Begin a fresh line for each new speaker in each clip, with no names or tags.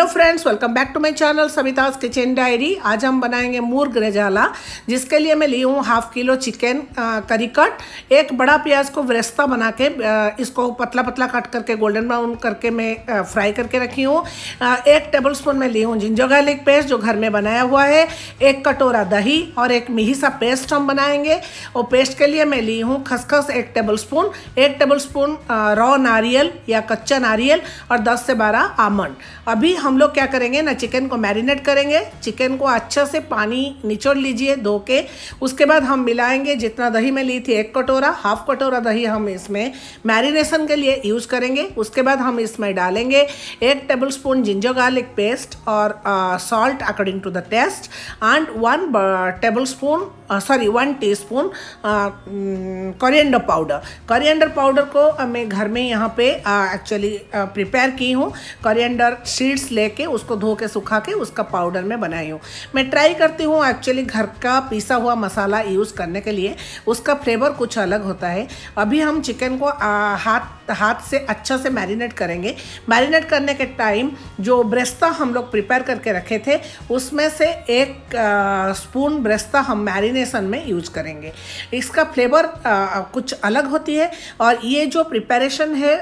hello friends welcome back to my channel Savita's kitchen diary आज हम बनाएंगे मुर्ग रजाला जिसके लिए मैं ली हूँ half kilo chicken curry cut एक बड़ा प्याज को व्रेस्ता बना के इसको पतला पतला कट करके गोल्डन ब्राउन करके मैं फ्राई करके रखी हूँ एक टेबल स्पून मैं ली हूँ जिंजो गार्लिक पेस्ट जो घर में बनाया हुआ है एक कटोरा दही और एक मिही सा पेस्ट हम बनाएंगे और पेस्ट के लिए मैं ली हूँ खसखस एक टेबल स्पून एक टेबल स्पून रॉ नारियल या कच्चा नारियल और दस से बारह आमंड अभी हम हम लोग क्या करेंगे ना चिकन को मैरिनेट करेंगे चिकन को अच्छे से पानी निचोड़ लीजिए धो के उसके बाद हम मिलाएंगे जितना दही में ली थी एक कटोरा हाफ कटोरा दही हम इसमें मैरिनेशन के लिए यूज़ करेंगे उसके बाद हम इसमें डालेंगे एक tablespoon ginger garlic paste और salt according to the taste and one tablespoon sorry one teaspoon coriander powder coriander powder को मैं घर में यहाँ पे एक्चुअली प्रिपेयर की हूँ करियंडर सीड्स ले लेके उसको धो के सुखा के उसका पाउडर में बनाई हूँ मैं ट्राई करती हूँ एक्चुअली घर का पिसा हुआ मसाला यूज़ करने के लिए उसका फ्लेवर कुछ अलग होता है अभी हम चिकन को आ, हाथ हाथ से अच्छा से मैरिनेट करेंगे मैरिनेट करने के टाइम जो ब्रेस्ता हम लोग प्रिपेयर करके रखे थे उसमें से एक आ, स्पून ब्रेस्ता हम मैरिनेशन में यूज़ करेंगे इसका फ्लेवर कुछ अलग होती है और ये जो प्रिपरेशन है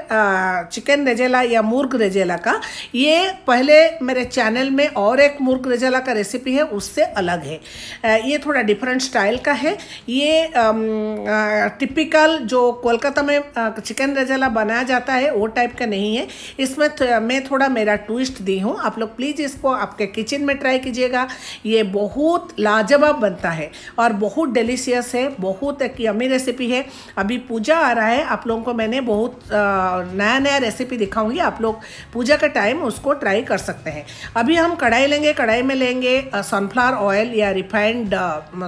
चिकन रेजेला या मुर्ग रेजेला का ये पहले पहले मेरे चैनल में और एक मुर्ग रजाला का रेसिपी है उससे अलग है ये थोड़ा डिफरेंट स्टाइल का है ये टिपिकल जो कोलकाता में चिकन रजाला बनाया जाता है वो टाइप का नहीं है इसमें मैं थोड़ा मेरा ट्विस्ट दी हूँ आप लोग प्लीज़ इसको आपके किचन में ट्राई कीजिएगा ये बहुत लाजवाब बनता है और बहुत डिलीशियस है बहुत एक अमी रेसिपी है अभी पूजा आ रहा है आप लोगों को मैंने बहुत नया नया रेसिपी दिखाऊंगी आप लोग पूजा का टाइम उसको ट्राई कर सकते हैं अभी हम कढ़ाई लेंगे कढ़ाई में लेंगे सनफ्लावर ऑयल या refined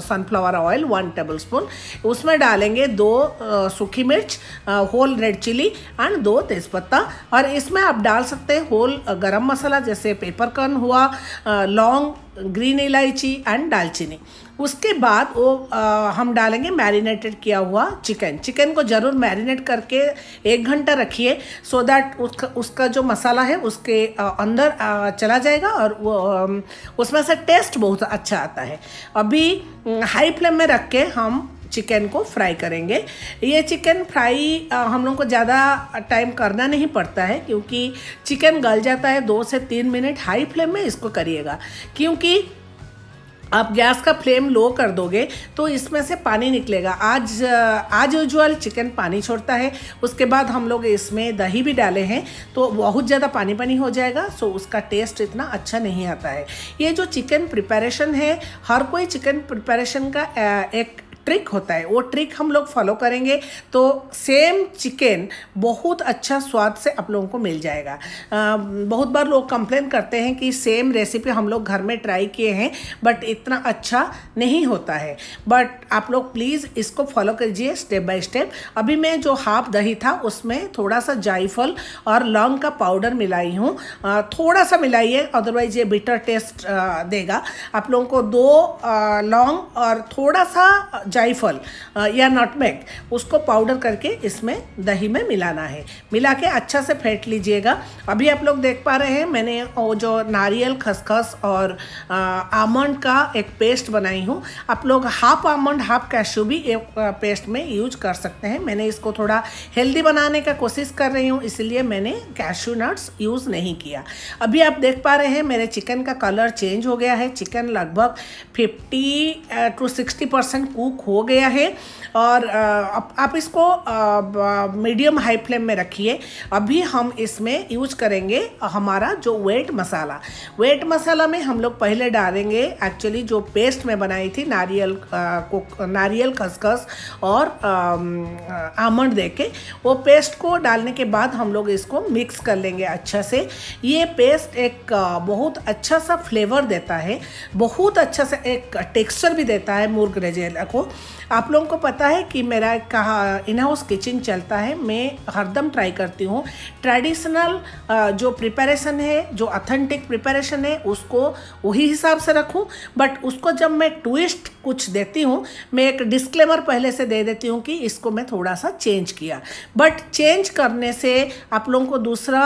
sunflower oil one tablespoon उसमें डालेंगे दो सूखी मिर्च होल रेड चिली एंड दो तेज़पत्ता और इसमें आप डाल सकते हैं होल गरम मसाला जैसे कर्न हुआ लौंग ग्रीन इलायची एंड दालचीनी उसके बाद वो आ, हम डालेंगे मैरिनेटेड किया हुआ चिकन चिकन को ज़रूर मैरिनेट करके एक घंटा रखिए सो दैट उसका उसका जो मसाला है उसके आ, अंदर आ, चला जाएगा और वो उसमें से टेस्ट बहुत अच्छा आता है अभी हाई फ्लेम में रख के हम चिकन को फ्राई करेंगे ये चिकन फ्राई हम लोग को ज़्यादा टाइम करना नहीं पड़ता है क्योंकि चिकन गल जाता है दो से तीन मिनट हाई फ्लेम में इसको करिएगा क्योंकि आप गैस का फ्लेम लो कर दोगे तो इसमें से पानी निकलेगा आज आज यूजल चिकन पानी छोड़ता है उसके बाद हम लोग इसमें दही भी डाले हैं तो बहुत ज़्यादा पानी पानी हो जाएगा सो उसका टेस्ट इतना अच्छा नहीं आता है ये जो चिकन प्रिपरेशन है हर कोई चिकन प्रिपरेशन का एक ट्रिक होता है वो ट्रिक हम लोग फॉलो करेंगे तो सेम चिकन बहुत अच्छा स्वाद से आप लोगों को मिल जाएगा आ, बहुत बार लोग कंप्लेन करते हैं कि सेम रेसिपी हम लोग घर में ट्राई किए हैं बट इतना अच्छा नहीं होता है बट आप लोग प्लीज़ इसको फॉलो करिए स्टेप बाय स्टेप अभी मैं जो हाफ दही था उसमें थोड़ा सा जायफल और लौंग का पाउडर मिलाई हूँ थोड़ा सा मिलाइए अदरवाइज ये बिटर टेस्ट देगा आप लोगों को दो लौंग और थोड़ा सा जायफल या नटमेग उसको पाउडर करके इसमें दही में मिलाना है मिला के अच्छा से फेंट लीजिएगा अभी आप लोग देख पा रहे हैं मैंने वो जो नारियल खसखस और आमंड का एक पेस्ट बनाई हूँ आप लोग हाफ आमंड हाफ कैशू भी एक पेस्ट में यूज कर सकते हैं मैंने इसको थोड़ा हेल्दी बनाने का कोशिश कर रही हूँ इसलिए मैंने कैशू नट्स यूज़ नहीं किया अभी आप देख पा रहे हैं मेरे चिकन का कलर चेंज हो गया है चिकन लगभग fifty to sixty percent cook खो गया है और आप, आप इसको मीडियम हाई फ्लेम में रखिए अभी हम इसमें यूज करेंगे हमारा जो वेट मसाला वेट मसाला में हम लोग पहले डालेंगे एक्चुअली जो पेस्ट में बनाई थी नारियल को नारियल खसखस और आमंड दे के वो पेस्ट को डालने के बाद हम लोग इसको मिक्स कर लेंगे अच्छा से ये पेस्ट एक बहुत अच्छा सा फ्लेवर देता है बहुत अच्छा सा एक टेक्सचर भी देता है मुर्ग रेजेला को आप लोगों को पता है कि मेरा कहा इन हाउस किचन चलता है मैं हरदम ट्राई करती हूँ ट्रेडिशनल जो प्रिपरेशन है जो अथेंटिक प्रिपरेशन है उसको वही हिसाब से रखूँ बट उसको जब मैं ट्विस्ट कुछ देती हूँ मैं एक डिस्क्लेमर पहले से दे देती हूँ कि इसको मैं थोड़ा सा चेंज किया बट चेंज करने से आप लोगों को दूसरा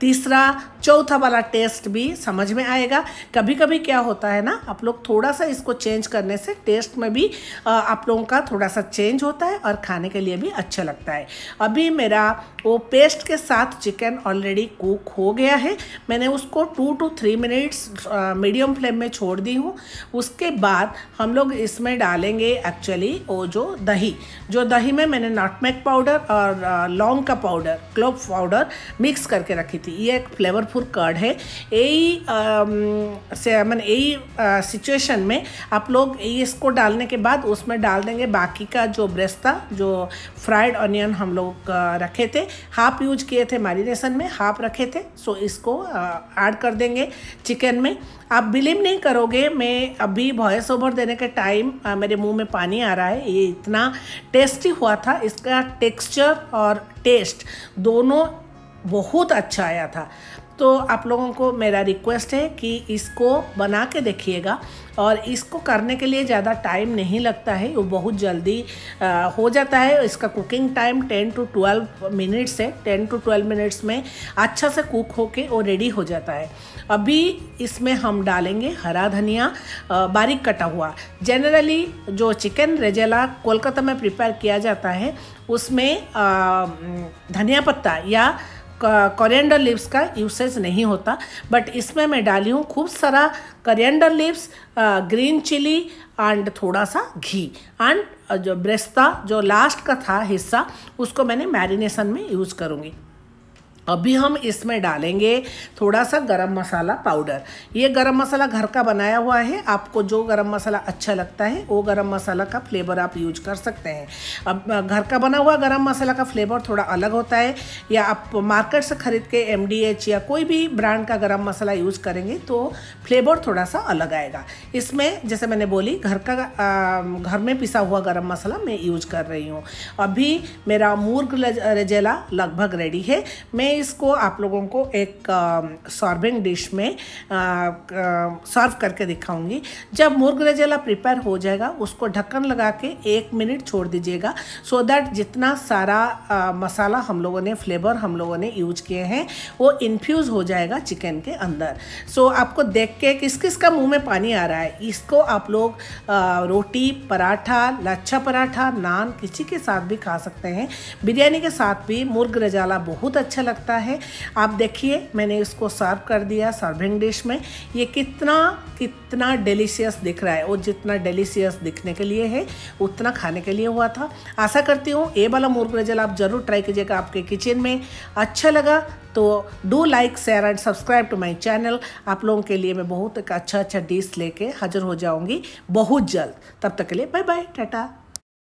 तीसरा चौथा वाला टेस्ट भी समझ में आएगा कभी कभी क्या होता है ना आप लोग थोड़ा सा इसको चेंज करने से टेस्ट में भी आप लोगों का थोड़ा सा चेंज होता है और खाने के लिए भी अच्छा लगता है अभी मेरा वो पेस्ट के साथ चिकन ऑलरेडी कुक हो गया है मैंने उसको two to three minutes medium flame में छोड़ दी हूँ उसके बाद हम लोग इसमें डालेंगे एक्चुअली वो जो दही जो दही में मैंने नाटमेक पाउडर और लौंग का पाउडर क्लोव पाउडर मिक्स करके रखी थी करती ये एक फ्लेवरफुल कार्ड है यही से मैंने यही सिचुएशन में आप लोग इसको डालने के बाद उसमें डाल देंगे बाकी का जो ब्रेस्ट था जो फ्राइड ऑनियन हम लोग रखे थे हाफ यूज किए थे मैरिनेशन में हाफ रखे थे सो इसको ऐड कर देंगे चिकन में आप बिलीव नहीं करोगे मैं अभी वॉयस ओवर देने के टाइम मेरे मुंह में पानी आ रहा है ये इतना टेस्टी हुआ था इसका टेक्सचर और टेस्ट दोनों बहुत अच्छा आया था तो आप लोगों को मेरा रिक्वेस्ट है कि इसको बना के देखिएगा और इसको करने के लिए ज़्यादा टाइम नहीं लगता है वो बहुत जल्दी आ, हो जाता है इसका कुकिंग टाइम 10 टू 12 मिनट्स है 10 टू 12 मिनट्स में अच्छा से कुक होके वो रेडी हो जाता है अभी इसमें हम डालेंगे हरा धनिया बारीक कटा हुआ जनरली जो चिकन रेजेला कोलकाता में प्रिपेयर किया जाता है उसमें धनिया पत्ता या करियंडर लिप्स का यूसेज नहीं होता बट इसमें मैं डाली हूँ खूब सारा coriander leaves green chilli and थोड़ा सा घी एंड जो ब्रेस्ता जो लास्ट का था हिस्सा उसको मैंने मैरिनेशन में यूज़ करूँगी अभी हम इसमें डालेंगे थोड़ा सा गरम मसाला पाउडर ये गरम मसाला घर का बनाया हुआ है आपको जो गरम मसाला अच्छा लगता है वो गरम मसाला का फ्लेवर आप यूज कर सकते हैं अब घर का बना हुआ गरम मसाला का फ्लेवर थोड़ा अलग होता है या आप मार्केट से ख़रीद के एम या कोई भी ब्रांड का गरम मसाला यूज़ करेंगे तो फ्लेवर थोड़ा सा अलग आएगा इसमें जैसे मैंने बोली घर का आ, घर में पिसा हुआ गर्म मसाला मैं यूज कर रही हूँ अभी मेरा मूर्ग रजेला लगभग रेडी है मैं इसको आप लोगों को एक सॉर्बिंग डिश में सर्व करके दिखाऊंगी जब मुर्ग रजेला प्रिपेयर हो जाएगा उसको ढक्कन लगा के एक मिनट छोड़ दीजिएगा सो दैट जितना सारा आ, मसाला हम लोगों ने फ्लेवर हम लोगों ने यूज किए हैं वो इन्फ्यूज़ हो जाएगा चिकन के अंदर सो आपको देख के किस किस का मुँह में पानी आ रहा है इसको आप लोग आ, रोटी पराठा लच्छा पराठा नान किसी के साथ भी खा सकते हैं बिरयानी के साथ भी मुर्ग रजाला बहुत अच्छा लगता है सकता है आप देखिए मैंने इसको सर्व कर दिया सर्विंग डिश में ये कितना कितना डिलीशियस दिख रहा है और जितना डिलीशियस दिखने के लिए है उतना खाने के लिए हुआ था आशा करती हूँ ये वाला मुर्ग रजल आप ज़रूर ट्राई कीजिएगा आपके किचन में अच्छा लगा तो do like share and subscribe to my channel आप लोगों के लिए मैं बहुत एक अच्छा अच्छा डिश लेके हाजिर हो जाऊँगी बहुत जल्द तब तक के लिए बाय बाय टाटा